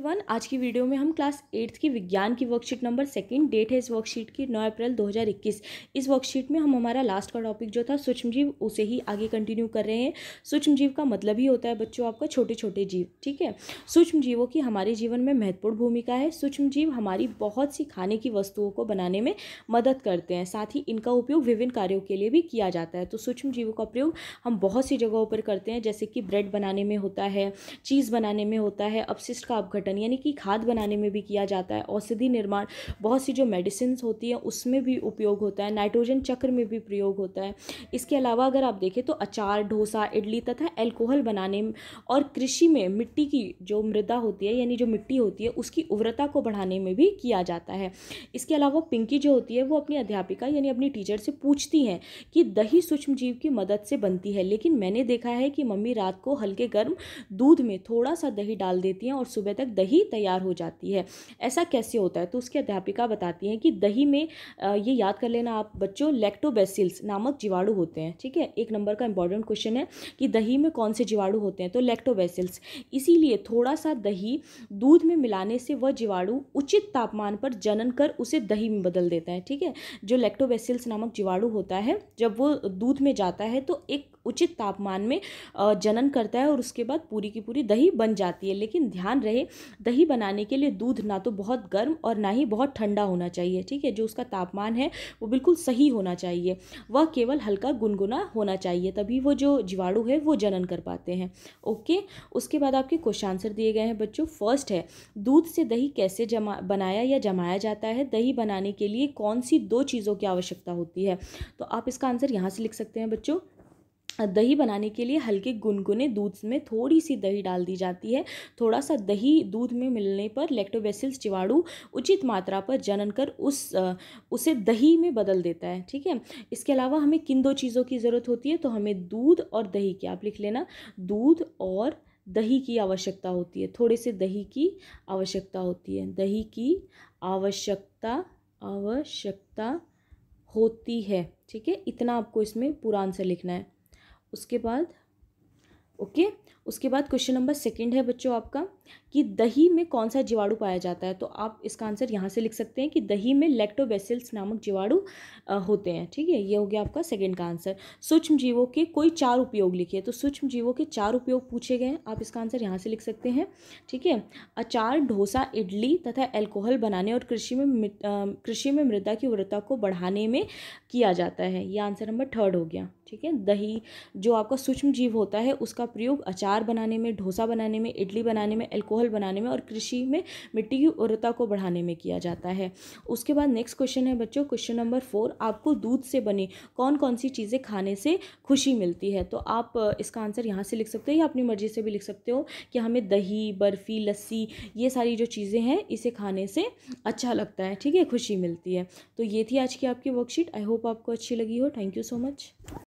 everyone आज की video में हम क्लास एट्थ की विज्ञान की वर्कशीट नंबर सेकंड डेट है इस वर्कशीट की 9 अप्रैल 2021 इस वर्कशीट में हम हमारा लास्ट का टॉपिक जो था सूक्ष्म जीव उसे ही आगे कंटिन्यू कर रहे हैं सूक्ष्म जीव का मतलब ही होता है बच्चों आपका छोटे छोटे जीव ठीक है सूक्ष्म जीवों की हमारे जीवन में महत्वपूर्ण भूमिका है सूक्ष्म जीव हमारी बहुत सी खाने की वस्तुओं को बनाने में मदद करते हैं साथ ही इनका उपयोग विभिन्न कार्यों के लिए भी किया जाता है तो सूक्ष्म जीवों का प्रयोग हम बहुत सी जगहों पर करते हैं जैसे कि ब्रेड बनाने में होता है चीज़ बनाने में होता है अपशिष्ट का अपघटन उत्पादन यानी कि खाद बनाने में भी किया जाता है औषधि निर्माण बहुत सी जो मेडिसिन होती हैं उसमें भी उपयोग होता है नाइट्रोजन चक्र में भी प्रयोग होता है इसके अलावा अगर आप देखें तो अचार डोसा इडली तथा एल्कोहल बनाने और कृषि में मिट्टी की जो मृदा होती है यानी जो मिट्टी होती है उसकी उर्वरता को बढ़ाने में भी किया जाता है इसके अलावा पिंकी जो होती है वो अपनी अध्यापिका यानी अपनी टीचर से पूछती हैं कि दही सूक्ष्म जीव की मदद से बनती है लेकिन मैंने देखा है कि मम्मी रात को हल्के गर्म दूध में थोड़ा सा दही डाल देती हैं और सुबह तक दही तैयार हो जाती है ऐसा कैसे होता है तो उसकी अध्यापिका बताती हैं कि दही में ये याद कर लेना आप बच्चों लेक्टोबेसिल्स नामक जीवाणु होते हैं ठीक है एक नंबर का इंपॉर्टेंट क्वेश्चन है कि दही में कौन से जीवाणु होते हैं तो लैक्टोबैसिल्स इसीलिए थोड़ा सा दही दूध में मिलाने से वह जीवाणु उचित तापमान पर जनन कर उसे दही में बदल देता है ठीक है जो लेक्टोबेसिल्स नामक जीवाणु होता है जब वो दूध में जाता है तो एक उचित तापमान में जनन करता है और उसके बाद पूरी की पूरी दही बन जाती है लेकिन ध्यान रहे दही बनाने के लिए दूध ना तो बहुत गर्म और ना ही बहुत ठंडा होना चाहिए ठीक है जो उसका तापमान है वो बिल्कुल सही होना चाहिए वह केवल हल्का गुनगुना होना चाहिए तभी वो जो जीवाणु है वो जनन कर पाते हैं ओके उसके बाद आपके क्वेश्चन आंसर दिए गए हैं बच्चों फर्स्ट है दूध से दही कैसे जमा बनाया या जमाया जाता है दही बनाने के लिए कौन सी दो चीज़ों की आवश्यकता होती है तो आप इसका आंसर यहाँ से लिख सकते हैं बच्चों दही बनाने के लिए हल्के गुनगुने दूध में थोड़ी सी दही डाल दी जाती है थोड़ा सा दही दूध में मिलने पर लेक्टोबेसिल्स जीवाणु उचित मात्रा पर जनन कर उस उसे दही में बदल देता है ठीक है इसके अलावा हमें किन दो चीज़ों की ज़रूरत होती है तो हमें दूध और दही की आप लिख लेना दूध और दही की आवश्यकता होती है थोड़े से दही की आवश्यकता होती है दही की आवश्यकता आवश्यकता होती है ठीक है इतना आपको इसमें पूरा आंसर लिखना है उसके बाद ओके उसके बाद क्वेश्चन नंबर सेकंड है बच्चों आपका कि दही में कौन सा जीवाणु पाया जाता है तो आप इसका आंसर यहाँ से लिख सकते हैं कि दही में लेक्टोबेसिल्स नामक जीवाणु होते हैं ठीक है ये हो गया आपका सेकेंड का आंसर सूक्ष्म जीवों के कोई चार उपयोग लिखिए तो सूक्ष्म जीवों के चार उपयोग पूछे गए आप इसका आंसर यहाँ से लिख सकते हैं ठीक है अचार ढोसा इडली तथा एल्कोहल बनाने और कृषि में कृषि में मृदा की उर्वरता को बढ़ाने में किया जाता है ये आंसर नंबर थर्ड हो गया ठीक है दही जो आपका सूक्ष्म जीव होता है उसका प्रयोग अचार अचार बनाने में डोसा बनाने में इडली बनाने में एल्कोहल बनाने में और कृषि में मिट्टी की उर्वरता को बढ़ाने में किया जाता है उसके बाद नेक्स्ट क्वेश्चन है बच्चों क्वेश्चन नंबर फोर आपको दूध से बनी कौन कौन सी चीज़ें खाने से खुशी मिलती है तो आप इसका आंसर यहाँ से लिख सकते हो या अपनी मर्जी से भी लिख सकते हो कि हमें दही बर्फ़ी लस्सी ये सारी जो चीज़ें हैं इसे खाने से अच्छा लगता है ठीक है खुशी मिलती है तो ये थी आज की आपकी वर्कशीट आई होप आपको अच्छी लगी हो थैंक यू सो मच